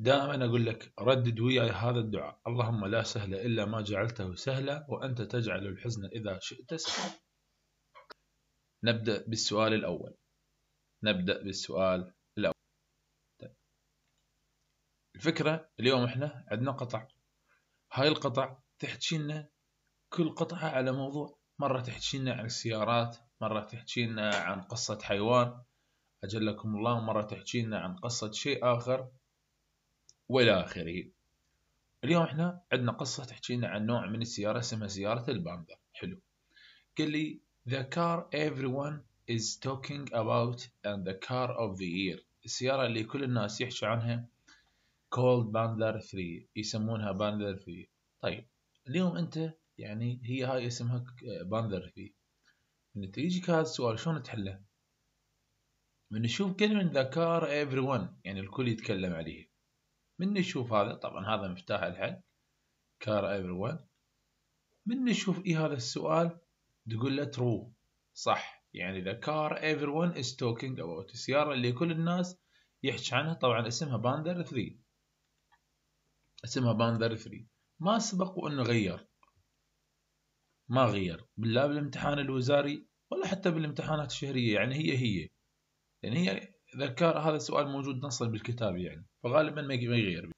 دائما أقول لك ردد وياي هذا الدعاء اللهم لا سهل إلا ما جعلته سهلا وأنت تجعل الحزن إذا شئت سهلا نبدأ بالسؤال الأول نبدأ بالسؤال الأول الفكرة اليوم احنا عندنا قطع هاي القطع تحكي لنا كل قطعة على موضوع مرة تحكي لنا عن السيارات مرة تحكي لنا عن قصة حيوان أجلكم الله مرة تحكي لنا عن قصة شيء آخر والى اخره اليوم احنا عندنا قصه تحكي لنا عن نوع من السياره اسمها سياره الباندا حلو قال لي the car everyone is talking about and the car of the year السياره اللي كل الناس يحكي عنها كولد باندلر 3 يسمونها باندلر 3 طيب اليوم انت يعني هي هاي اسمها باندلر 3 من تيجيك هذا السؤال شلون تحله؟ من نشوف كلمة car everyone يعني الكل يتكلم عليه من نشوف هذا طبعا هذا مفتاح الحل كار everyone من نشوف إيه هذا السؤال تقول له true صح يعني إذا كار everyone is talking about السيارة اللي كل الناس يحكي عنها طبعا اسمها باندر 3 اسمها باندر 3 ما سبق وأنه غير ما غير لا بالامتحان الوزاري ولا حتى بالامتحانات الشهرية يعني هي هي يعني هي ذكر هذا السؤال موجود نصا بالكتاب يعني فغالبا ما يغير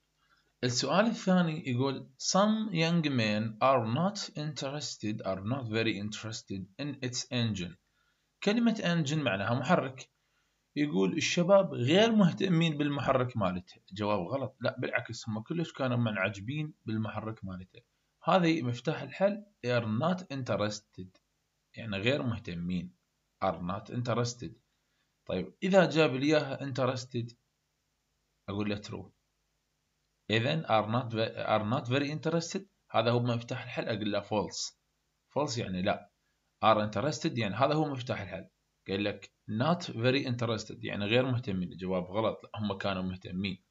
السؤال الثاني يقول some young men are not interested are not very interested in its engine كلمة engine معناها محرك يقول الشباب غير مهتمين بالمحرك مالته جواب غلط لا بالعكس هم كلش كانوا منعجبين بالمحرك مالته هذه مفتاح الحل are not interested يعني غير مهتمين are not interested طيب إذا جاب لي إياها interested اقول له ترو اذا ار نوت ار نوت فيري انترستد هذا هو مفتاح الحل اقول له فولس فولس يعني لا ار انترستد يعني هذا هو مفتاح الحل قال لك نوت فيري انترستد يعني غير مهتمين الجواب غلط هم كانوا مهتمين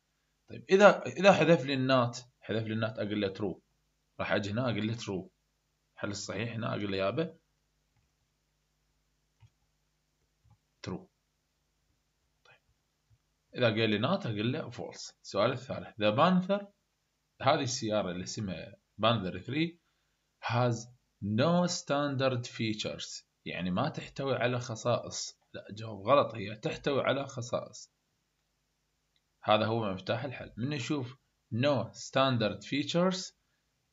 طيب اذا اذا حذف لي النات حذف لي النات اقول له ترو راح اجي هنا اقول له ترو الحل الصحيح هنا اقول له يابا ترو اذا قال لي نوت اقول له فولس السؤال الثالث ذا بانثر هذه السياره اللي اسمها بانثر 3 هاز نو ستاندرد فيتشرز يعني ما تحتوي على خصائص لا جواب غلط هي تحتوي على خصائص هذا هو مفتاح الحل من نشوف نو ستاندرد فيتشرز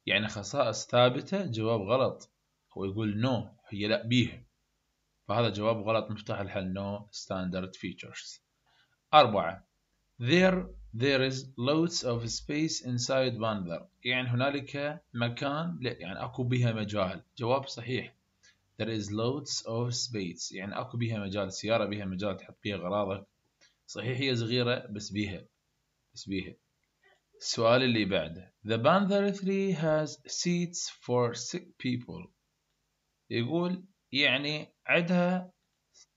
يعني خصائص ثابتة جواب غلط هو يقول no هي لا بيها فهذا جواب غلط مفتاح الحل نو ستاندرد فيتشرز أربعة there there is lots of space inside Bandar يعني هنالك مكان لا يعني أكو بها مجال جواب صحيح there is lots of space يعني أكو بها مجال سيارة بها مجال تحط بها أغراضك صحيح هي صغيرة بس بها بس بها السؤال اللي بعده The Bandar 3 has seats for six people يقول يعني عندها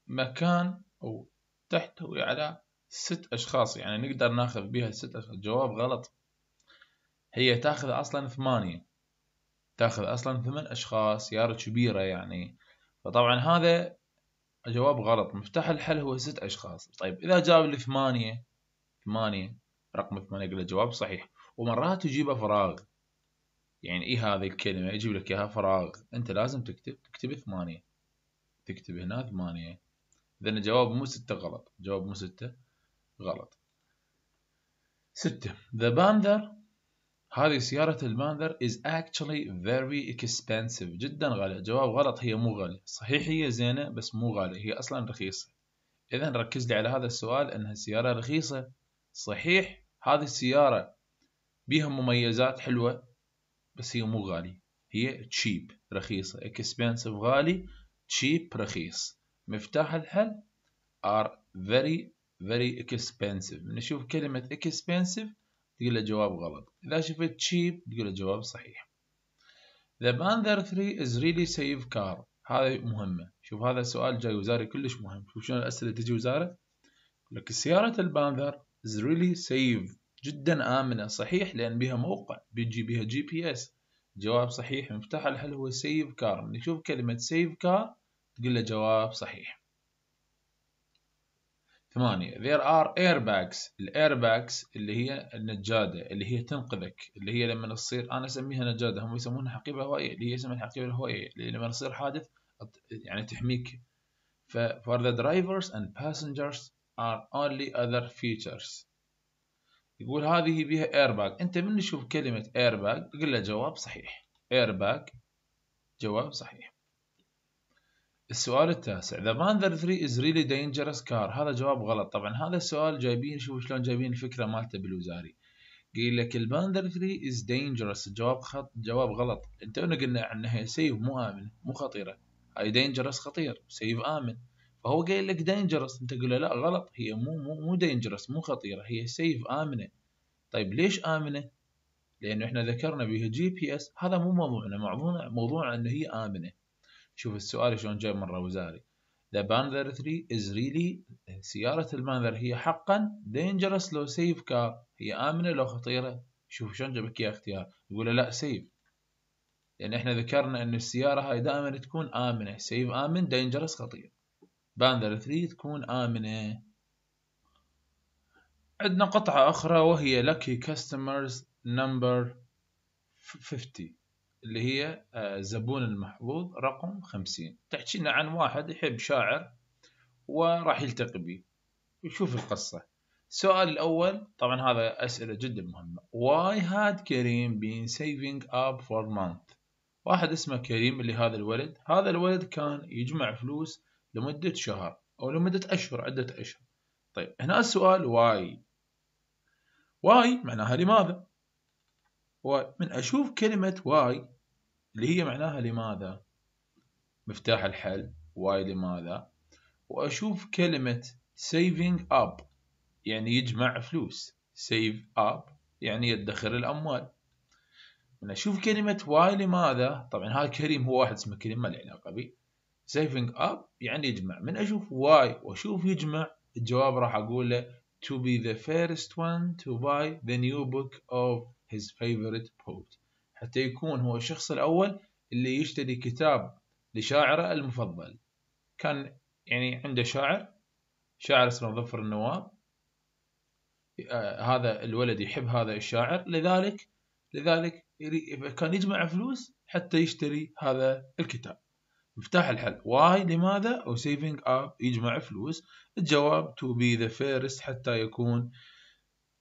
مكان أو تحته على ست أشخاص يعني نقدر ناخذ بها ست أشخاص جواب غلط هي تاخذ أصلا ثمانية تاخذ أصلا ثمان أشخاص سيارة كبيرة يعني فطبعا هذا جواب غلط مفتاح الحل هو ست أشخاص طيب إذا جاب لي ثمانية ثمانية رقم ثمانية قله جواب صحيح ومرات يجيبه فراغ يعني إيه هذه الكلمة يجيب لك إياها فراغ أنت لازم تكتب تكتب ثمانية تكتب هنا ثمانية إذا الجواب مو ستة غلط جواب مو ستة غلط ستة The Panther هذه سيارة الباندر is actually very expensive جدا غالية جواب غلط هي مو غالية صحيح هي زينة بس مو غالية هي أصلا رخيصة إذا ركز لي على هذا السؤال أنها سيارة رخيصة صحيح هذه السيارة بيها مميزات حلوة بس هي مو غالية هي cheap رخيصة expensive غالي cheap رخيص مفتاح الحل are very very expensive نشوف كلمة expensive تقول له جواب غلط إذا شفت cheap تقول له جواب صحيح The Panther 3 is really safe car هذه مهمة شوف هذا السؤال جاي وزاري كلش مهم شوف شلون الأسئلة تجي وزارة لك سيارة الباندر is really safe جدا آمنة صحيح لأن بها موقع بيجي بها جي بي اس جواب صحيح مفتاح الحل هو سيف كار نشوف كلمة سيف كار تقول له جواب صحيح ثمانية there are airbags الايرباكس اللي هي النجادة اللي هي تنقذك اللي هي لما تصير أنا أسميها نجادة هم يسمونها حقيبة هوائية اللي هي اسمها الحقيبة الهوائية اللي لما يصير حادث يعني تحميك ف for the drivers and passengers are only other features يقول هذه بها airbag انت من نشوف كلمة airbag قل له جواب صحيح airbag جواب صحيح السؤال التاسع ذا باندر 3 از ريلي دينجرس كار هذا جواب غلط طبعا هذا السؤال جايبين شوفوا شلون جايبين الفكرة مالته بالوزاري قيل لك الباندر 3 از دينجرس الجواب خط جواب غلط انت قلنا عنها سيف مو آمن مو خطيرة هاي دينجرس خطير سيف آمن فهو قايل لك دينجرس انت تقول له لا غلط هي مو مو مو دينجرس مو خطيره هي سيف امنه طيب ليش امنه لانه احنا ذكرنا بها جي بي اس هذا مو موضوعنا موضوعنا موضوع ان هي امنه شوف السؤال شلون جاي من روزاري The Panther 3 is really سيارة المانذر هي حقا dangerous لو سيف كار هي آمنة لو خطيرة شوف شلون جابك يا اختيار يقول لا سيف لأن احنا ذكرنا أن السيارة هاي دائما تكون آمنة سيف آمن dangerous خطير باندر 3 تكون آمنة عندنا قطعة أخرى وهي lucky customers number 50 اللي هي آه، زبون المحظوظ رقم خمسين تحكي لنا عن واحد يحب شاعر وراح يلتقي به ويشوف القصة السؤال الأول طبعا هذا أسئلة جدا مهمة Why had كريم been saving up for month واحد اسمه كريم اللي هذا الولد هذا الولد كان يجمع فلوس لمدة شهر أو لمدة أشهر عدة أشهر طيب هنا السؤال why why معناها لماذا ومن أشوف كلمة واي اللي هي معناها لماذا مفتاح الحل واي لماذا وأشوف كلمة saving up يعني يجمع فلوس save up يعني يدخر الأموال من أشوف كلمة واي لماذا طبعا هذا كريم هو واحد اسمه كريم ما له علاقة بي saving up يعني يجمع من أشوف واي وأشوف يجمع الجواب راح أقول له to be the first one to buy the new book of his favorite poet حتى يكون هو الشخص الأول اللي يشتري كتاب لشاعره المفضل كان يعني عنده شاعر شاعر اسمه ظفر النواب آه، هذا الولد يحب هذا الشاعر لذلك لذلك كان يجمع فلوس حتى يشتري هذا الكتاب مفتاح الحل واي لماذا او سيفينج اب يجمع فلوس الجواب تو بي ذا فيرست حتى يكون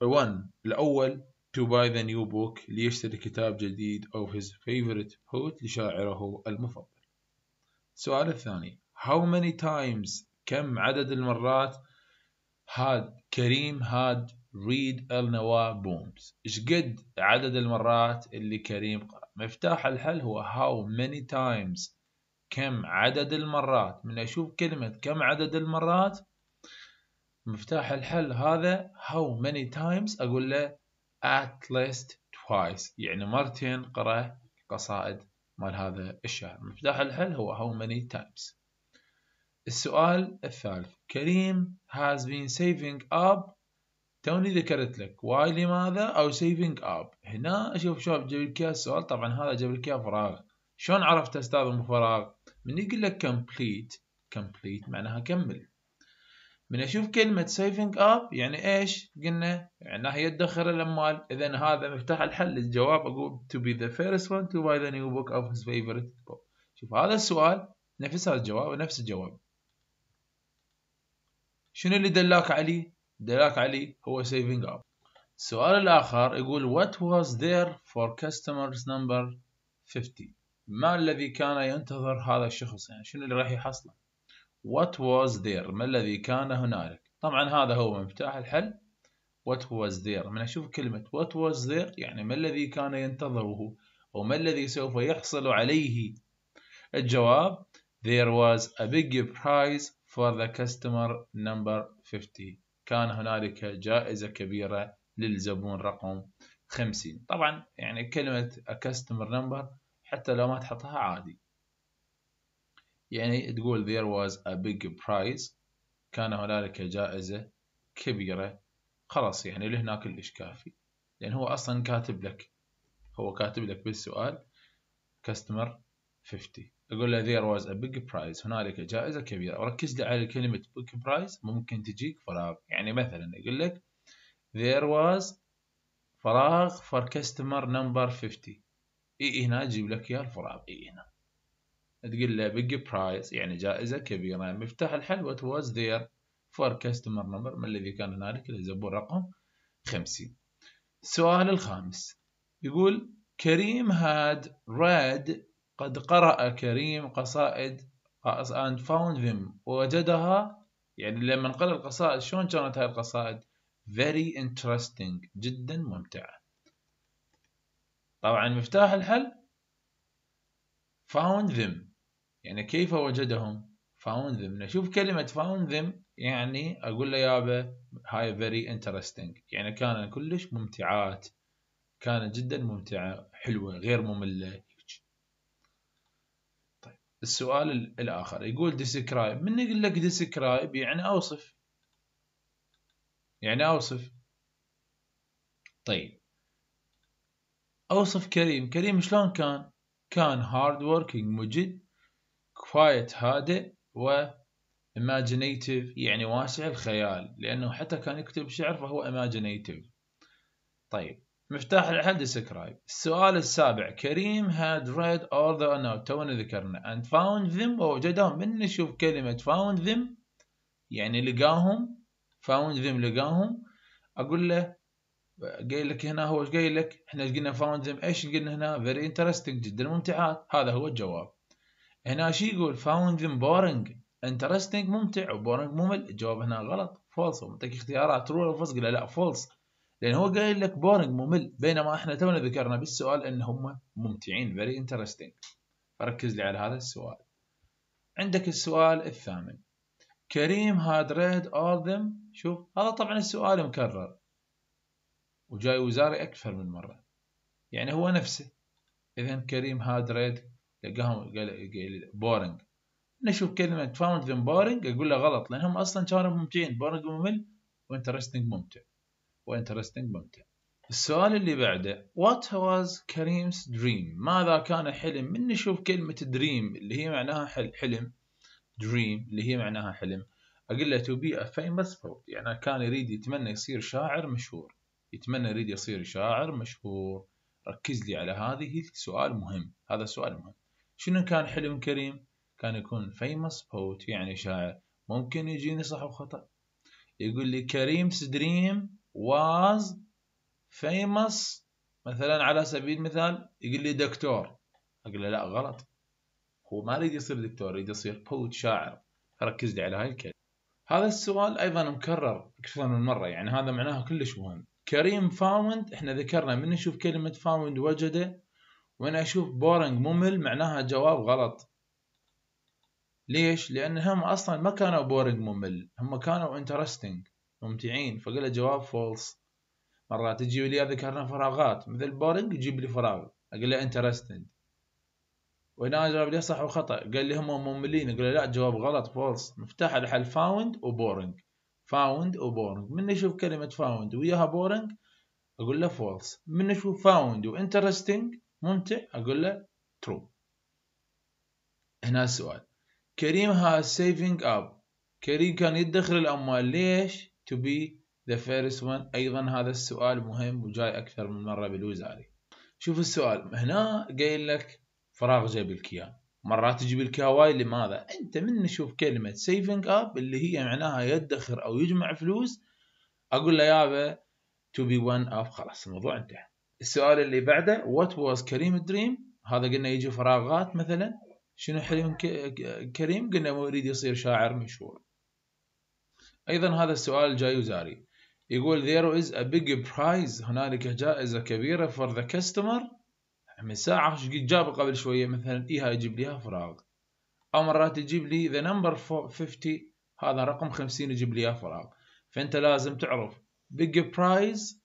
1 الاول to buy the new book ليشتري كتاب جديد أو his favorite poet لشاعره المفضل السؤال الثاني How many times كم عدد المرات had كريم had read النواه بومز إيش قد عدد المرات اللي كريم قرأ مفتاح الحل هو how many times كم عدد المرات من أشوف كلمة كم عدد المرات مفتاح الحل هذا how many times أقول له at least twice يعني مرتين قرأ قصائد مال هذا الشهر مفتاح الحل هو how many times السؤال الثالث كريم has been saving up توني ذكرت لك why لماذا او saving up هنا اشوف شوف جاب لك السؤال طبعا هذا جاب لك فراغ شلون عرفت استاذ ام فراغ من يقول لك complete complete معناها كمل من اشوف كلمة saving up يعني ايش؟ قلنا معناها يعني هي يدخر الأموال إذا هذا مفتاح الحل الجواب أقول to be the first one to buy the new book of his favorite book شوف هذا السؤال نفس هذا الجواب نفس الجواب شنو اللي دلاك عليه؟ دلاك عليه هو saving up السؤال الآخر يقول what was there for customers number 50 ما الذي كان ينتظر هذا الشخص يعني شنو اللي راح يحصله What was there ما الذي كان هنالك طبعا هذا هو مفتاح الحل What was there من أشوف كلمة What was there يعني ما الذي كان ينتظره أو ما الذي سوف يحصل عليه الجواب There was a big prize for the customer number 50 كان هنالك جائزة كبيرة للزبون رقم 50 طبعا يعني كلمة a customer number حتى لو ما تحطها عادي يعني تقول there was a big prize كان هنالك جائزة كبيرة خلاص يعني لهناك الإشكال كافي لأن هو أصلا كاتب لك هو كاتب لك بالسؤال customer 50 أقول له there was a big prize هنالك جائزة كبيرة وركز لي على كلمة big prize ممكن تجيك فراغ يعني مثلا يقول لك there was فراغ for customer number 50 اي هنا إيه جيب لك اياه الفراغ اي هنا تقول له big prize يعني جائزة كبيرة مفتاح الحل what was ذير for customer number ما الذي كان هنالك للزبون رقم خمسين السؤال الخامس يقول كريم had read قد قرأ كريم قصائد and found them ووجدها يعني لما نقرأ القصائد شلون كانت هاي القصائد very interesting جدا ممتعة طبعا مفتاح الحل found them يعني كيف وجدهم found them نشوف كلمة found them يعني أقول له يابا هاي very interesting يعني كان كلش ممتعات كانت جدا ممتعة حلوة غير مملة طيب السؤال الآخر يقول describe من يقول لك describe يعني أوصف يعني أوصف طيب أوصف كريم كريم شلون كان كان hard working مجد كوايت هادئ و imaginative يعني واسع الخيال لأنه حتى كان يكتب شعر فهو imaginative طيب مفتاح الحل سكرايب السؤال السابع كريم had read all the unknown تونا ذكرنا and found them ووجدهم من نشوف كلمة found them يعني لقاهم found them لقاهم أقول له قايل لك هنا هو ايش قايل لك احنا قلنا found them ايش قلنا هنا very interesting جدا ممتعات هذا هو الجواب هنا شي يقول فاوند them بورينج interesting ممتع وبورينج ممل الجواب هنا غلط فولس ومعطيك اختيارات ترو ولا فولس قال لا فولس لان هو قايل لك بورينج ممل بينما احنا تونا ذكرنا بالسؤال ان هم ممتعين فيري انترستنج فركز لي على هذا السؤال عندك السؤال الثامن كريم هاد ريد اول ذم شوف هذا طبعا السؤال مكرر وجاي وزاري اكثر من مره يعني هو نفسه اذا كريم هاد ريد لقاهم قال بورنج نشوف كلمة فاوند ذم بورنج أقول له غلط لأنهم أصلا كانوا ممتعين بورنج ممل وانترستنج ممتع وانترستنج ممتع السؤال اللي بعده What was كريم's dream ماذا كان حلم من نشوف كلمة دريم اللي هي معناها حل حلم دريم اللي هي معناها حلم أقول له to be a famous poet يعني كان يريد يتمنى يصير شاعر مشهور يتمنى يريد يصير شاعر مشهور ركز لي على هذه السؤال مهم هذا سؤال مهم شنو كان حلم كريم؟ كان يكون فيمس بوت يعني شاعر ممكن يجيني صح وخطأ يقول لي كريم دريم واز فيمس مثلا على سبيل المثال يقول لي دكتور اقول له لا غلط هو ما يريد يصير دكتور يريد يصير بوت شاعر ركز لي على هاي الكلمة هذا السؤال ايضا مكرر اكثر من مره يعني هذا معناها كلش مهم كريم فاوند احنا ذكرنا من نشوف كلمه فاوند وجده وأنا أشوف بورنج ممل معناها جواب غلط ليش؟ لأن هم أصلا ما كانوا بورنج ممل هم كانوا انترستنج ممتعين فقال جواب فولس مرات تجي لي ذكرنا فراغات مثل بورنج يجيب لي فراغ أقول له انترستنج وهنا اجاوب لي صح وخطأ قال لي هم مملين أقول له لا جواب غلط فولس مفتاح الحل فاوند وبورنج فاوند وبورنج من يشوف كلمة فاوند وياها بورنج اقول له فولس من يشوف فاوند وانترستنج ممتع اقول له ترو هنا السؤال كريم has saving up كريم كان يدخر الاموال ليش to be the first one ايضا هذا السؤال مهم وجاي اكثر من مره بالوزاري شوف السؤال هنا قايل لك فراغ جايب لك اياه مرات تجيب لك لماذا انت من نشوف كلمه سيفنج اب اللي هي معناها يدخر او يجمع فلوس اقول له يابا تو بي 1 اب خلاص الموضوع انتهى السؤال اللي بعده وات واز كريم دريم هذا قلنا يجي فراغات مثلا شنو حلم كريم قلنا يريد يصير شاعر مشهور ايضا هذا السؤال جاي وزاري يقول there is a big prize هنالك جائزة كبيرة for the customer من ساعة ايش جاب قبل شوية مثلا إيها يجيب لي فراغ أو مرات يجيب لي the number 50 هذا رقم 50 يجيب لي فراغ فأنت لازم تعرف big prize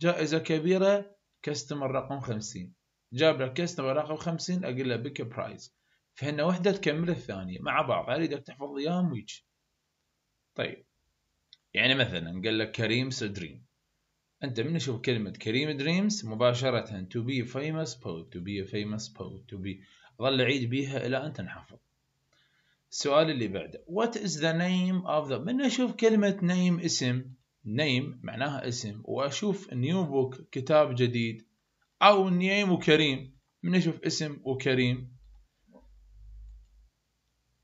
جائزة كبيرة كاستمر رقم 50 جاب لك كاستمر رقم 50 اقول له بيك برايز فهنا وحده تكمل الثانيه مع بعض اريدك تحفظ اياهم ويج طيب يعني مثلا قال لك كريم دريم انت من اشوف كلمه كريم دريمز مباشره to be famous poet to be a famous poet to be ظل عيد بيها الى ان تنحفظ السؤال اللي بعده what is the name of the من اشوف كلمه نيم اسم نيم معناها اسم واشوف نيو بوك كتاب جديد او نيم وكريم من اشوف اسم وكريم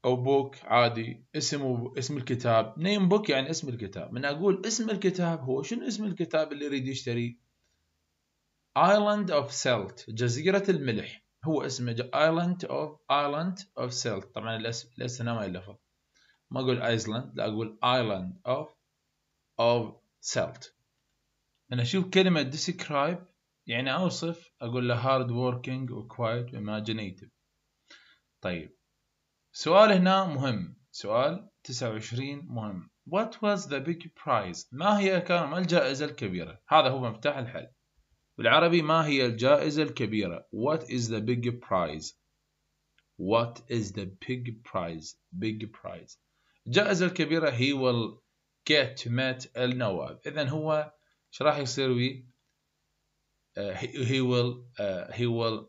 او بوك عادي اسم اسم الكتاب نيم بوك يعني اسم الكتاب من اقول اسم الكتاب هو شنو اسم الكتاب اللي يريد يشتريه ايلاند اوف سيلت جزيره الملح هو اسمه ايلاند اوف ايلاند اوف سيلت طبعا الاسم ما يلفظ ما اقول ايسلاند لا اقول ايلاند اوف of salt انا اشوف كلمه describe يعني اوصف اقول له hard working و quiet و imaginative طيب سؤال هنا مهم سؤال 29 مهم What was the big prize ما هي كان الجائزة الكبيرة هذا هو مفتاح الحل بالعربي ما هي الجائزة الكبيرة What is the big prize What is the big prize big prize الجائزة الكبيرة هي get to meet النواب إذا هو إيش راح يصير وي uh, he will uh, he will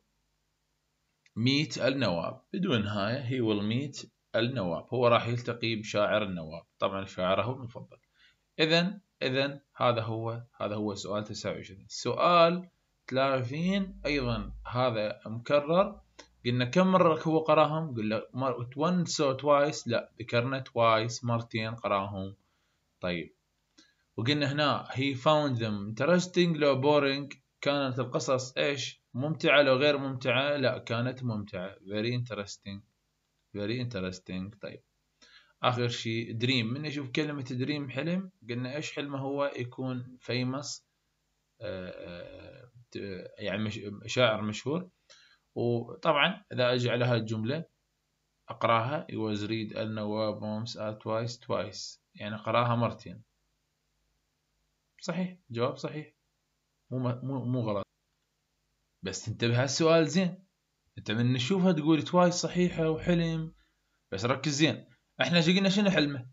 meet النواب بدون هاي he will meet النواب هو راح يلتقي بشاعر النواب طبعا شاعره المفضل إذا إذا هذا هو هذا هو سؤال 29 سؤال 30 أيضا هذا مكرر قلنا كم مرة هو قراهم؟ قلنا once or twice لا ذكرنا twice مرتين قراهم طيب وقلنا هنا he found them interesting لو boring كانت القصص ايش ممتعة لو غير ممتعة لا كانت ممتعة very interesting very interesting طيب آخر شيء دريم من نشوف كلمة دريم حلم قلنا ايش حلمه هو يكون famous آه، آه، يعني شاعر مشهور وطبعا إذا أجي على هالجملة أقراها it was read النواب once at twice twice يعني قراها مرتين صحيح جواب صحيح مو مو مو غلط بس تنتبه هالسؤال زين انت من نشوفها تقول توايس صحيحة وحلم بس ركز زين احنا شو قلنا شنو حلمه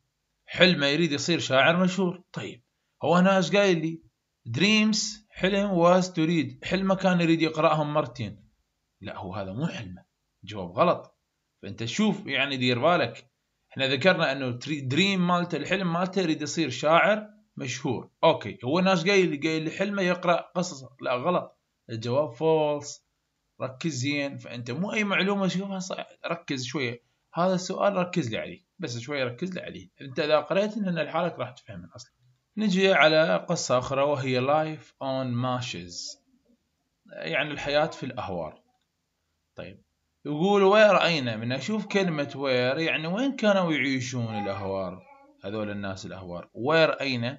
حلمه يريد يصير شاعر مشهور طيب هو انا ايش قايل لي دريمز حلم واز تريد حلمه كان يريد يقرأهم مرتين لا هو هذا مو حلمه جواب غلط فانت شوف يعني دير بالك احنا ذكرنا انه دريم مالته الحلم مالته يريد يصير شاعر مشهور اوكي هو ناس قايل قايل حلمه يقرا قصص لا غلط الجواب فولس ركز زين فانت مو اي معلومه تشوفها صح ركز شويه هذا السؤال ركز لي عليه بس شويه ركز لي عليه انت اذا قريت ان لحالك راح تفهم اصلا نجي على قصه اخرى وهي لايف اون ماشز يعني الحياه في الاهوار طيب يقول وير أين من أشوف كلمة وير يعني وين كانوا يعيشون الأهوار هذول الناس الأهوار وير أين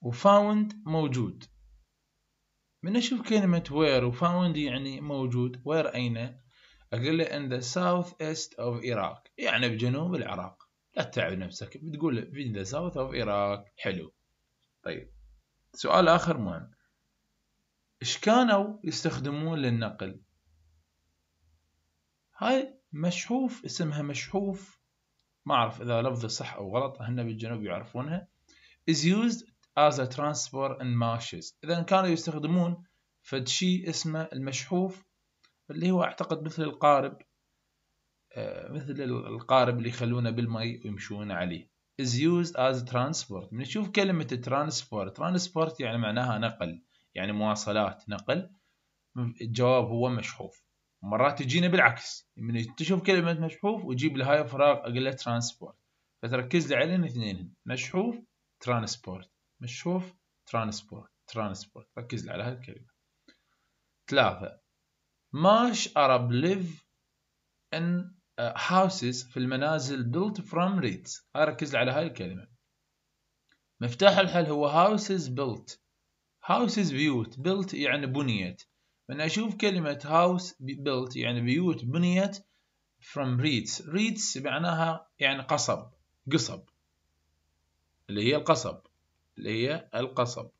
وفاوند موجود من أشوف كلمة وير وفاوند يعني موجود وير أين أقول له in the south east of Iraq يعني بجنوب العراق لا تتعب نفسك بتقول in the south of Iraq حلو طيب سؤال آخر مهم إيش كانوا يستخدمون للنقل هاي مشحوف اسمها مشحوف ما أعرف إذا لفظي صح أو غلط هن بالجنوب يعرفونها is used as a transport in marshes إذا كانوا يستخدمون فد شيء اسمه المشحوف اللي هو أعتقد مثل القارب آه، مثل القارب اللي يخلونه بالمي ويمشون عليه is used as transport من نشوف كلمة transport transport يعني معناها نقل يعني مواصلات نقل الجواب هو مشحوف مرات تجينا بالعكس من تشوف كلمة مشحوف وتجيب لهاي فراغ له ترانسبورت فتركز لي على الاثنين مشحوف ترانسبورت مشحوف ترانسبورت ترانسبورت ركز لي على هالكلمة ثلاثة ماش أرب ليف إن هاوسز في المنازل built from reeds ركز لي على هاي الكلمة مفتاح الحل هو houses built houses بيوت built يعني بنيت من أشوف كلمة هاوس built يعني بيوت بنيت from reeds reeds معناها يعني قصب قصب اللي هي القصب اللي هي القصب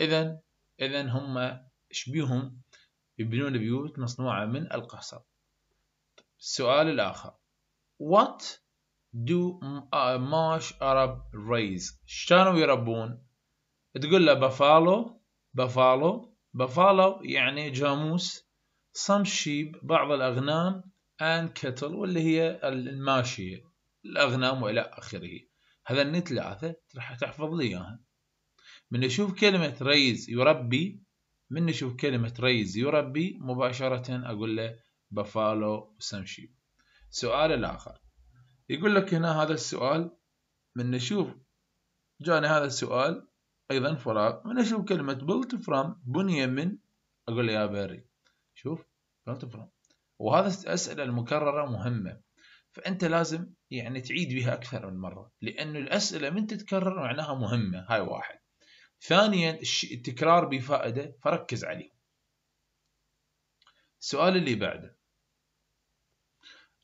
إذا إذا هم شبيهم يبنون بيوت مصنوعة من القصب السؤال الآخر What do uh, Marsh Arab raise؟ شانو يربون؟ تقول له بفالو بفالو بفالو يعني جاموس some sheep بعض الأغنام and كتل واللي هي الماشية الأغنام وإلى آخره هذني ثلاثة راح تحفظ لي إياها من نشوف كلمة ريز يربي من نشوف كلمة ريز يربي مباشرة أقول له بفالو شيب سؤال الآخر يقول لك هنا هذا السؤال من نشوف جاني هذا السؤال أيضا فراغ من اشوف كلمة built from بني من أقول يا باري شوف built from وهذا الأسئلة المكررة مهمة فأنت لازم يعني تعيد بها أكثر من مرة لأنه الأسئلة من تتكرر معناها مهمة هاي واحد ثانيا التكرار بفائدة فركز عليه السؤال اللي بعده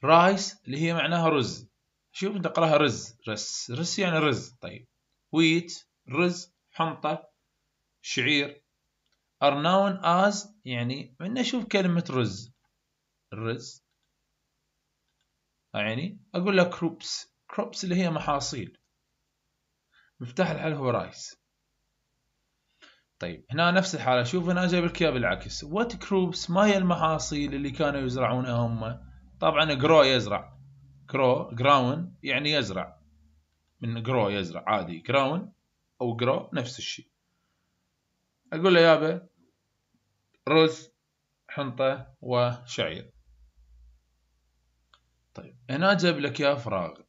رايس اللي هي معناها رز شوف انت اقراها رز رس رس يعني رز طيب ويت رز حنطة شعير are known as يعني من أشوف كلمة رز الرز يعني أقول لك crops crops اللي هي محاصيل مفتاح الحل هو رايس طيب هنا نفس الحالة شوف هنا جايب لك إياه بالعكس وات كروبس ما هي المحاصيل اللي كانوا يزرعونها هم طبعا جرو يزرع جرو جراون يعني يزرع من جرو يزرع عادي جراون او جرا نفس الشيء اقول له يابا رز حنطه وشعير طيب هنا جاب لك يا فراغ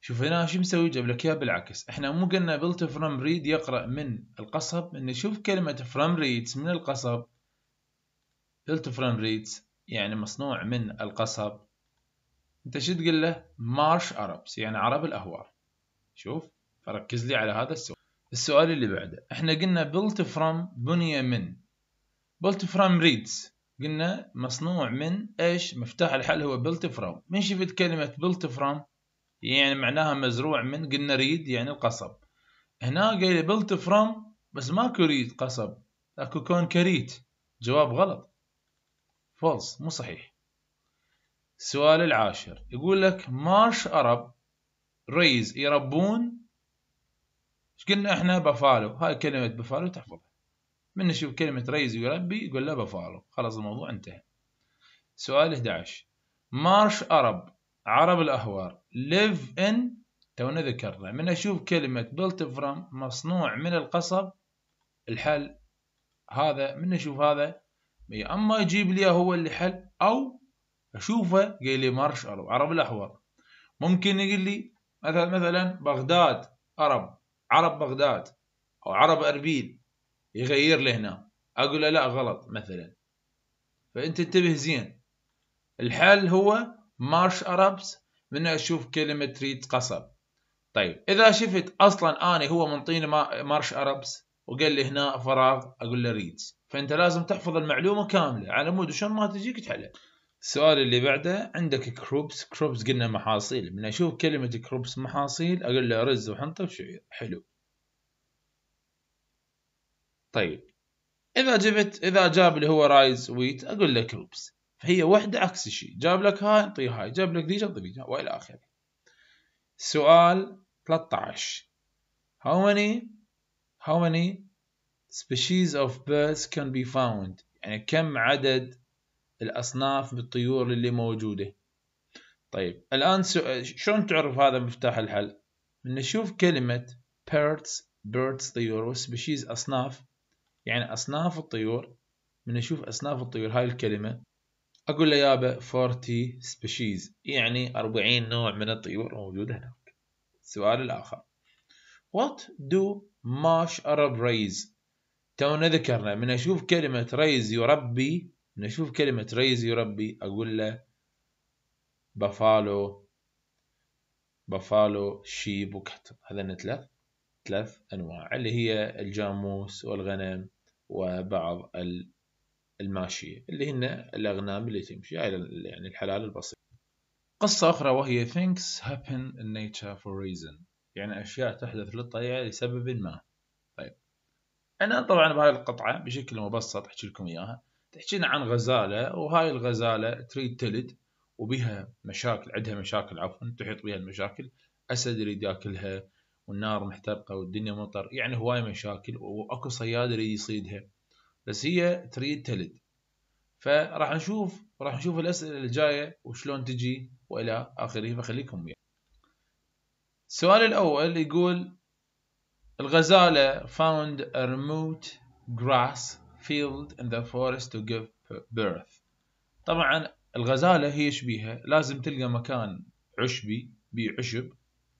شوف هنا شو مسوي جاب لك اياه بالعكس احنا مو قلنا بلت فرام ريد يقرا من القصب ان شوف كلمه فرام ريدز من القصب بلت فرام ريدز يعني مصنوع من القصب انت شو تقول له مارش اربس يعني عرب الاهوار شوف فركز لي على هذا السؤال السؤال اللي بعده احنا قلنا built from بني من built from ريدز قلنا مصنوع من ايش مفتاح الحل هو built from من شفت كلمة built from يعني معناها مزروع من قلنا ريد يعني القصب هنا قايل built from بس ماكو ريد قصب اكو كونكريت جواب غلط فولس مو صحيح السؤال العاشر يقول لك مارش أرب ريز يربون قلنا احنا بفالو هاي كلمة بفالو تحفظها من نشوف كلمة ريز ويربي يقول له بفالو خلاص الموضوع انتهى سؤال 11 مارش أرب عرب الأهوار ليف ان تونا ذكرنا من أشوف كلمة بلت فرام مصنوع من القصب الحل هذا من أشوف هذا يا أما يجيب لي هو اللي حل أو أشوفه قال لي مارش أرب عرب الاحوار ممكن يقول لي مثلا مثلا بغداد أرب عرب بغداد او عرب اربيل يغير لي هنا اقول له لا غلط مثلا فانت انتبه زين الحل هو مارش اربس من اشوف كلمه ريد قصب طيب اذا شفت اصلا اني هو منطيني مارش اربس وقال لي هنا فراغ اقول له ريدز فانت لازم تحفظ المعلومه كامله على مود شلون ما تجيك تحلها السؤال اللي بعده عندك كروبس كروبس قلنا محاصيل من اشوف كلمة كروبس محاصيل اقول له رز وحنطة وشعير حلو طيب اذا جبت اذا جاب اللي هو رايز ويت اقول له كروبس فهي واحدة عكس الشيء جاب لك هاي انطي هاي جاب لك دي انطي دي والى اخره سؤال 13 how many how many species of birds can be found يعني كم عدد الأصناف بالطيور اللي موجودة طيب الآن شلون تعرف هذا مفتاح الحل نشوف كلمة birds birds طيور وسبيشيز أصناف يعني أصناف الطيور من نشوف أصناف الطيور هاي الكلمة أقول له يابا 40 species يعني 40 نوع من الطيور موجودة هناك السؤال الآخر What do marsh Arab raise تونا ذكرنا من أشوف كلمة raise يربي إن أشوف كلمة ريز يربي أقول له بفالو بفالو شيب وكتر هذا ثلاث ثلاث أنواع اللي هي الجاموس والغنم وبعض الماشية اللي هن الأغنام اللي تمشي يعني الحلال البسيط قصة أخرى وهي things happen in nature for reason يعني أشياء تحدث للطبيعة لسبب ما طيب أنا طبعا بهذه القطعة بشكل مبسط أحكي لكم إياها تحكي لنا عن غزاله وهاي الغزاله تريد تلد وبها مشاكل عندها مشاكل عفوا تحيط بها المشاكل اسد يريد ياكلها والنار محترقه والدنيا مطر يعني هواي مشاكل واكو صياد يريد يصيدها بس هي تريد تلد فراح نشوف راح نشوف الاسئله الجايه وشلون تجي والى اخره فخليكم وياي. السؤال الاول يقول الغزاله found a remote grass field in the forest to give birth طبعا الغزالة هي شبيها لازم تلقى مكان عشبي بعشب عشب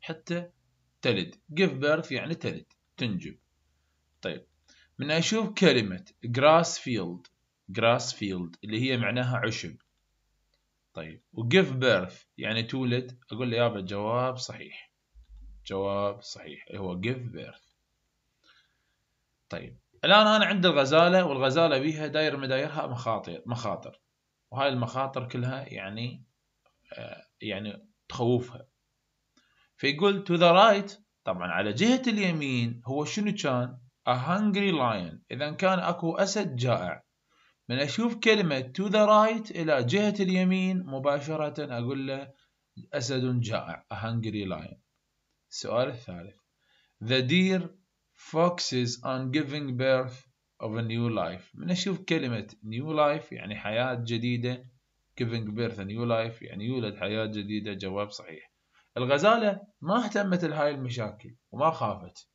حتى تلد give birth يعني تلد تنجب طيب من أشوف كلمة grass field grass field اللي هي معناها عشب طيب و give birth يعني تولد اقول لي يابا جواب صحيح جواب صحيح هو give birth طيب الان انا عندي الغزاله والغزاله بيها داير مدايرها مخاطر مخاطر وهاي المخاطر كلها يعني آه، يعني تخوفها فيقول to the right طبعا على جهة اليمين هو شنو كان a hungry lion إذا كان أكو أسد جائع من أشوف كلمة to the right إلى جهة اليمين مباشرة أقول له أسد جائع a hungry lion السؤال الثالث the deer focuses on giving birth of a new life من أشوف كلمة new life يعني حياة جديدة giving birth a new life يعني يولد حياة جديدة جواب صحيح الغزالة ما اهتمت لهاي المشاكل وما خافت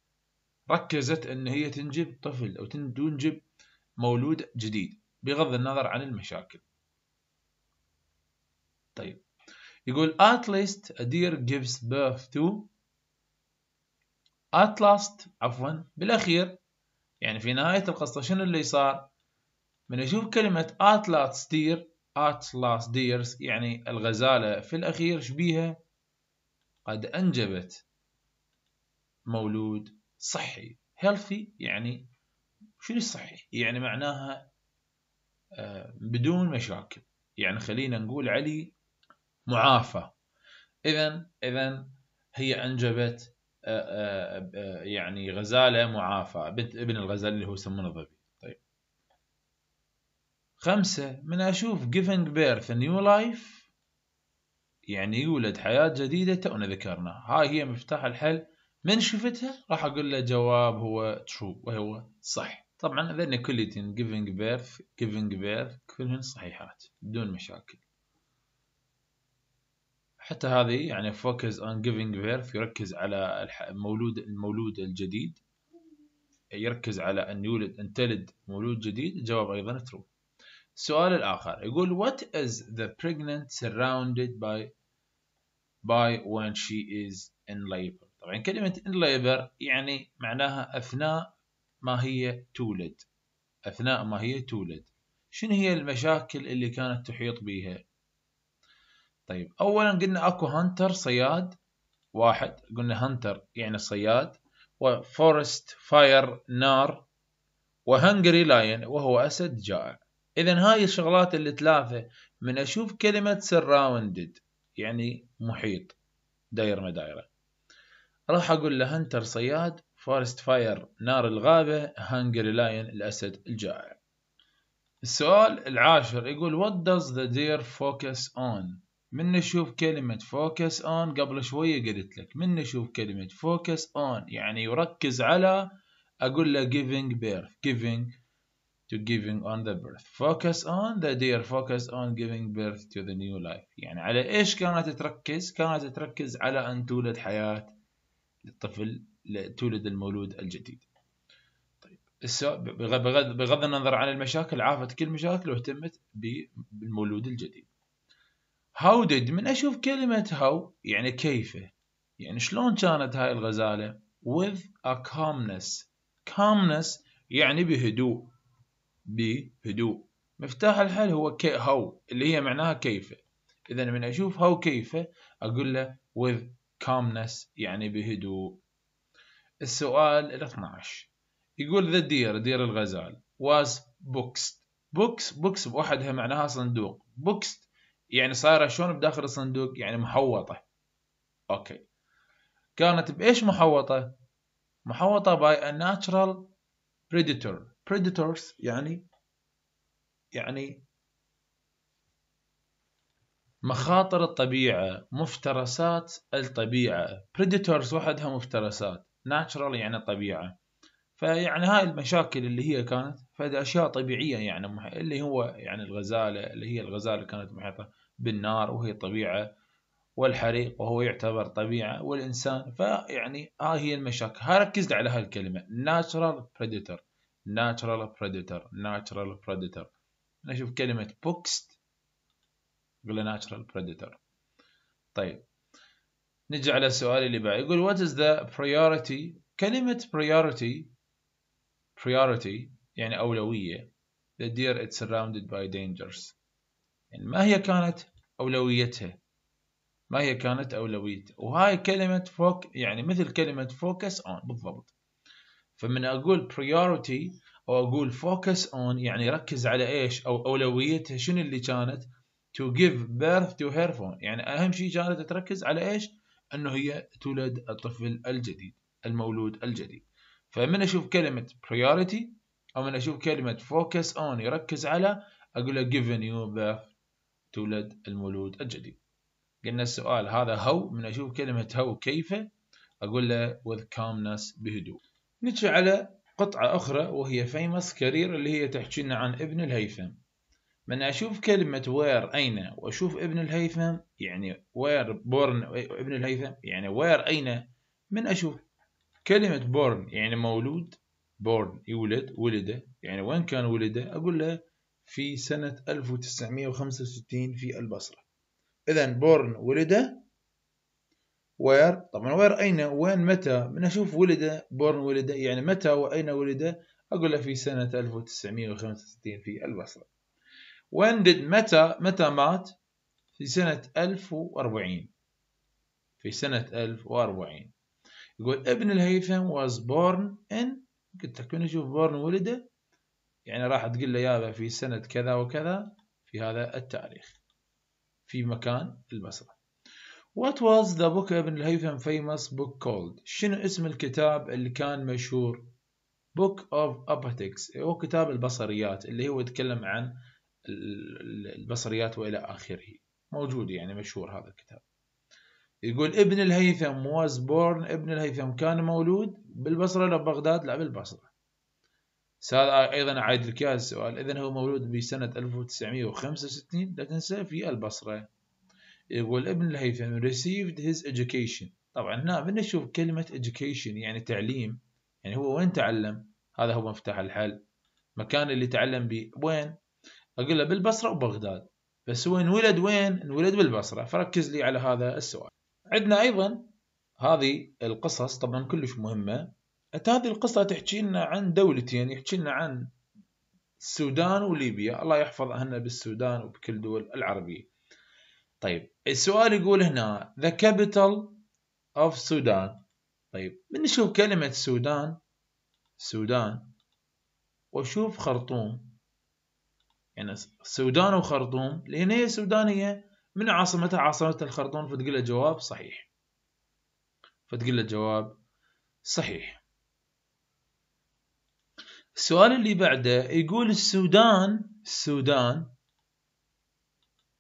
ركزت أن هي تنجب طفل أو تنجب مولود جديد بغض النظر عن المشاكل طيب يقول at least a deer gives birth to ات لاست عفوا بالأخير يعني في نهاية القصة شنو اللي صار من أشوف كلمة ات لاست دير ات لاست ديرز يعني الغزالة في الأخير شبيها قد أنجبت مولود صحي healthy يعني شنو الصحي يعني معناها آه، بدون مشاكل يعني خلينا نقول علي معافى إذا إذا هي أنجبت آه، آه، آه، يعني غزاله معافى بنت ابن الغزال اللي هو يسمونه ظبي طيب خمسه من اشوف giving birth نيو new life يعني يولد حياه جديده تونا ذكرناها هاي هي مفتاح الحل من شفتها راح اقول له جواب هو ترو وهو صح طبعا هذين كلتين giving birth giving birth كلهن صحيحات بدون مشاكل حتى هذه يعني focus on giving birth يركز على المولود المولود الجديد يركز على أن يولد أن تلد مولود جديد الجواب أيضا ترو السؤال الآخر يقول what is the pregnant surrounded by by when she is in labor طبعا كلمة in labor يعني معناها أثناء ما هي تولد أثناء ما هي تولد شنو هي المشاكل اللي كانت تحيط بها طيب اولا قلنا اكو هانتر صياد واحد قلنا هانتر يعني صياد وفورست فاير نار وهنجري لاين وهو اسد جائع اذا هاي الشغلات الثلاثه من اشوف كلمه سراوندد يعني محيط داير ما دايره راح اقول له هانتر صياد فورست فاير نار الغابه هنجري لاين الاسد الجائع السؤال العاشر يقول what does the deer focus on من نشوف كلمة focus on قبل شوية قلت لك من نشوف كلمة focus on يعني يركز على أقول له giving birth giving to giving on the birth focus on the deer focus on giving birth to the new life يعني على إيش كانت تركز كانت تركز على أن تولد حياة الطفل تولد المولود الجديد طيب بغض النظر عن المشاكل عافت كل مشاكله واهتمت بالمولود الجديد هاو ديد من اشوف كلمة هاو يعني كيف يعني شلون كانت هاي الغزالة with a calmness calmness يعني بهدوء بهدوء مفتاح الحل هو كي هاو اللي هي معناها كيف اذا من اشوف هاو كيف اقول له with calmness يعني بهدوء السؤال ال 12 يقول ذا دير دير الغزال was books books books بوحدها معناها صندوق books يعني صايره شلون بداخل الصندوق يعني محوطه اوكي كانت بايش محوطه محوطه باي ناتشرال بريديتور بريديتورز يعني يعني مخاطر الطبيعة مفترسات الطبيعة predators وحدها مفترسات natural يعني طبيعة فيعني هاي المشاكل اللي هي كانت فهذه أشياء طبيعية يعني اللي هو يعني الغزالة اللي هي الغزالة كانت محيطة بالنار وهي طبيعة والحريق وهو يعتبر طبيعة والإنسان فيعني هاي هي المشاكل ها ركزت على هالكلمة natural predator natural predator natural predator نشوف كلمة بوكست قلنا natural predator طيب نجي على السؤال اللي بعد يقول what is the priority كلمة priority priority يعني أولوية the deer is surrounded by dangers يعني ما هي كانت أولويتها ما هي كانت أولويتها وهاي كلمة فوك يعني مثل كلمة focus on بالضبط فمن أقول priority أو أقول focus on يعني ركز على إيش أو أولويتها شنو اللي كانت to give birth to her phone يعني أهم شيء كانت تركز على إيش أنه هي تولد الطفل الجديد المولود الجديد فمن اشوف كلمه priority او من اشوف كلمه focus on يركز على اقول له given you birth تولد المولود الجديد قلنا السؤال هذا هو من اشوف كلمه هو كيف اقول له with calmness بهدوء نجي على قطعة أخرى وهي famous career اللي هي تحكي لنا عن ابن الهيثم من أشوف كلمة وير أين وأشوف ابن الهيثم يعني وير بورن ابن الهيثم يعني وير أين من أشوف كلمة born يعني مولود born يولد ولده يعني وين كان ولده أقول له في سنة 1965 في البصرة إذا born ولده وير طبعا وير أين وين متى من أشوف ولده born ولده يعني متى وأين ولده أقول له في سنة 1965 في البصرة وين did متى متى مات في سنة 1040 في سنة 1040 يقول ابن الهيثم was born in قلت تكون يشوف born ولده يعني راح تقول له يابا في سنة كذا وكذا في هذا التاريخ في مكان المسرح What was the book ابن الهيثم famous book called شنو اسم الكتاب اللي كان مشهور Book of Apathics هو كتاب البصريات اللي هو يتكلم عن البصريات وإلى آخره موجود يعني مشهور هذا الكتاب يقول ابن الهيثم واز بورن ابن الهيثم كان مولود بالبصرة لو بغداد لا بالبصرة هذا أيضا أعيد لك سؤال السؤال إذا هو مولود بسنة 1965 لا تنسى في البصرة يقول ابن الهيثم received his education طبعا هنا من نشوف كلمة education يعني تعليم يعني هو وين تعلم هذا هو مفتاح الحل مكان اللي تعلم به وين أقول له بالبصرة وبغداد بس هو انولد وين انولد بالبصرة فركز لي على هذا السؤال عندنا ايضا هذه القصص طبعا كلش مهمه هذه القصه تحكي لنا عن دولتين يحكي لنا عن السودان وليبيا الله يحفظ اهلنا بالسودان وبكل الدول العربيه طيب السؤال يقول هنا the capital of Sudan طيب من نشوف كلمة سودان سودان وشوف خرطوم يعني السودان وخرطوم لان هي سودانية من عاصمتها عاصمة الخرطوم فتقول له جواب صحيح فتقول له جواب صحيح السؤال اللي بعده يقول السودان السودان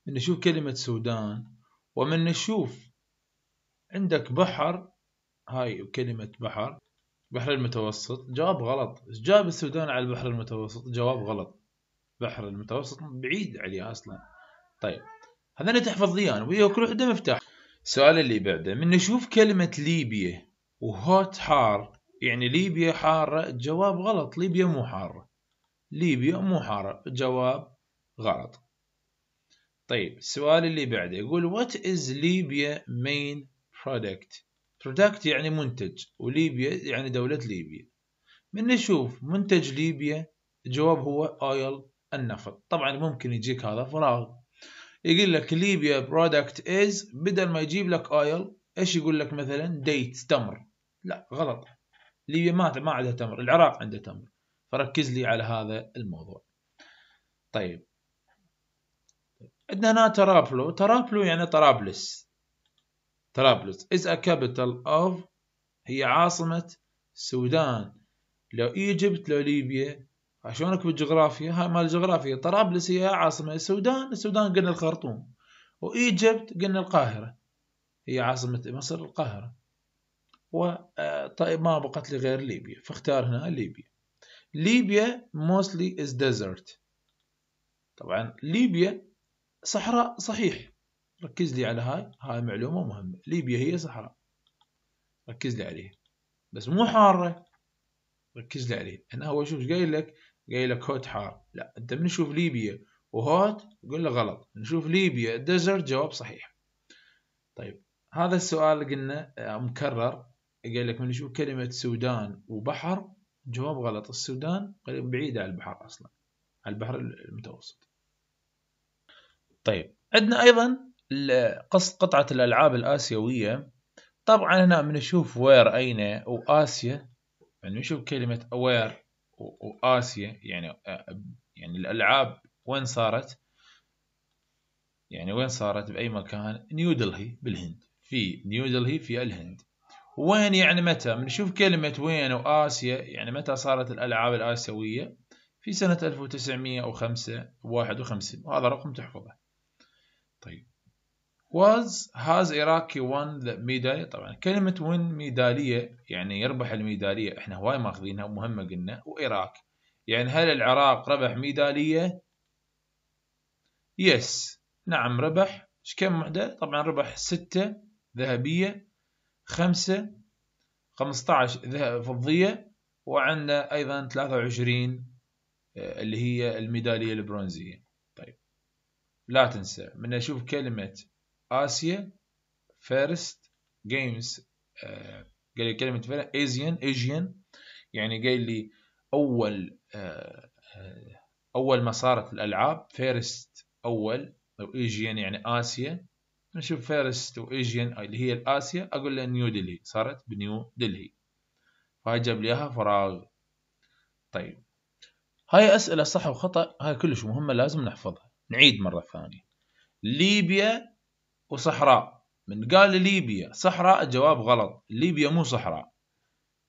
نشوف كلمة سودان ومن نشوف عندك بحر هاي كلمة بحر بحر المتوسط جواب غلط جاب السودان على البحر المتوسط جواب غلط بحر المتوسط بعيد عليه أصلا طيب هذا انا تحفظ لي انا ويا كل وحده مفتاح السؤال اللي بعده من نشوف كلمه ليبيا وهوت حار يعني ليبيا حاره الجواب غلط ليبيا مو حاره ليبيا مو حاره الجواب غلط طيب السؤال اللي بعده يقول وات از ليبيا مين برودكت برودكت يعني منتج وليبيا يعني دولة ليبيا من نشوف منتج ليبيا الجواب هو اويل النفط طبعا ممكن يجيك هذا فراغ يقول لك ليبيا برودكت از بدل ما يجيب لك اويل ايش يقول لك مثلا ديت تمر لا غلط ليبيا ما ما عندها تمر العراق عنده تمر فركز لي على هذا الموضوع طيب عندنا هنا ترابلو ترابلو يعني طرابلس طرابلس is a capital of هي عاصمة السودان لو ايجبت لو ليبيا شلونك بالجغرافيا هاي مال الجغرافيا طرابلس هي عاصمة السودان السودان قلنا الخرطوم وإيجبت قلنا القاهرة هي عاصمة مصر القاهرة وطيب آه، ما بقت لي غير ليبيا فاختار هنا ليبيا ليبيا mostly is desert طبعا ليبيا صحراء صحيح ركز لي على هاي هاي معلومة مهمة ليبيا هي صحراء ركز لي عليها بس مو حارة ركز لي عليه انا هو شوف قايل لك جاي لك هوت حار لا انت بنشوف ليبيا وهوت قول له غلط نشوف ليبيا ديزرت جواب صحيح طيب هذا السؤال قلنا آه، مكرر قال لك من نشوف كلمة سودان وبحر جواب غلط السودان قريب بعيدة عن البحر أصلا على البحر المتوسط طيب عندنا أيضا قص قطعة الألعاب الآسيوية طبعا هنا من نشوف وير أين وآسيا يعني نشوف كلمة وير واسيا يعني يعني الالعاب وين صارت؟ يعني وين صارت باي مكان؟ نيو دلهي بالهند في نيو دلهي في الهند وين يعني متى؟ بنشوف كلمة وين وآسيا يعني متى صارت الألعاب الآسيوية؟ في سنة 51 وهذا رقم تحفظه. طيب was has Iraqi won the medal طبعا كلمة win ميدالية يعني يربح الميدالية احنا هواي ماخذينها مهمة قلنا وعراق يعني هل العراق ربح ميدالية؟ يس نعم ربح ايش كم وحدة؟ طبعا ربح ستة ذهبية خمسة خمستاش ذهب فضية وعندنا أيضا ثلاثة وعشرين آه، اللي هي الميدالية البرونزية طيب لا تنسى من أشوف كلمة آسيا فيرست جيمز آه، قال لي كلمة فيرست ايزيان ايجيان يعني قال لي أول آه، آه، أول ما صارت الألعاب فيرست أول أو ايجيان يعني آسيا نشوف فيرست وايجيان اللي هي الآسيا أقول له نيو دلهي صارت بنيو دلهي فهاي جاب لي إياها فراغ طيب هاي أسئلة صح وخطأ هاي كلش مهمة لازم نحفظها نعيد مرة ثانية ليبيا وصحراء من قال ليبيا صحراء الجواب غلط ليبيا مو صحراء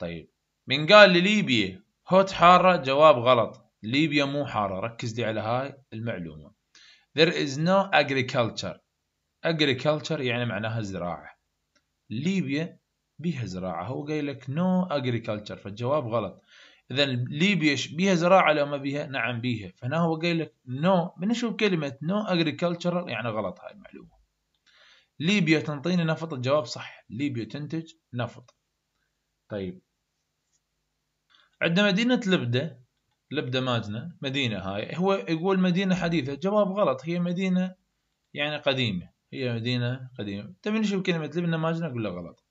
طيب من قال ليبيا هوت حارة جواب غلط ليبيا مو حارة ركز لي على هاي المعلومة there is no agriculture agriculture يعني معناها زراعة ليبيا بيها زراعة هو قايل لك no agriculture فالجواب غلط اذا ليبيا بيها زراعه لو ما بيها نعم بيها فهنا هو قايل لك no. بنشوف كلمه no agriculture يعني غلط هاي المعلومه ليبيا تنطينا نفط الجواب صح ليبيا تنتج نفط طيب عندنا مدينة لبدة لبدة ماتنا مدينة هاي هو يقول مدينة حديثة جواب غلط هي مدينة يعني قديمة هي مدينة قديمة تبي نشوف كلمة لبنة ماتنا أقول له غلط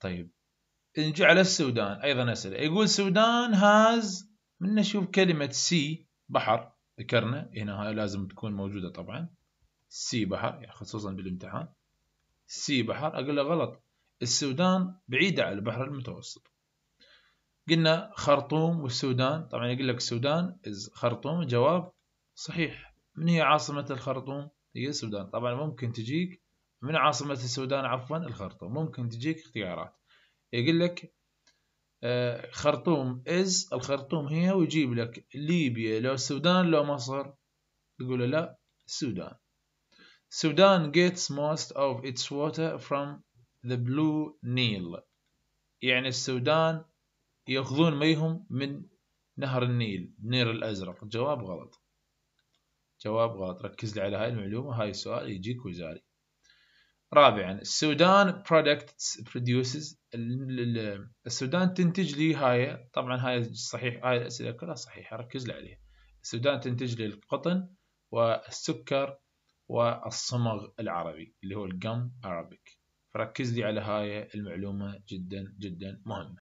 طيب نجي على السودان أيضا أسئلة يقول السودان هاز من نشوف كلمة سي بحر ذكرنا هنا هاي لازم تكون موجودة طبعا سي بحر يعني خصوصا بالامتحان سي بحر أقول له غلط السودان بعيدة عن البحر المتوسط قلنا خرطوم والسودان طبعا يقول لك السودان از خرطوم جواب صحيح من هي عاصمة الخرطوم هي السودان طبعا ممكن تجيك من عاصمة السودان عفوا الخرطوم ممكن تجيك اختيارات يقول لك آه، خرطوم از الخرطوم هي ويجيب لك ليبيا لو السودان لو مصر يقول له لا السودان Sudan gets most of its water from the Blue Nile يعني السودان يأخذون ميهم من نهر النيل نير الأزرق الجواب غلط جواب غلط ركز لي على هاي المعلومة هاي السؤال يجيك وزاري رابعا السودان products produces السودان تنتج لي هاي طبعا هاي صحيح هاي الأسئلة كلها صحيحة ركز لي عليها السودان تنتج لي القطن والسكر والصمغ العربي اللي هو الجم أرابيك فركز لي على هاي المعلومة جدا جدا مهمة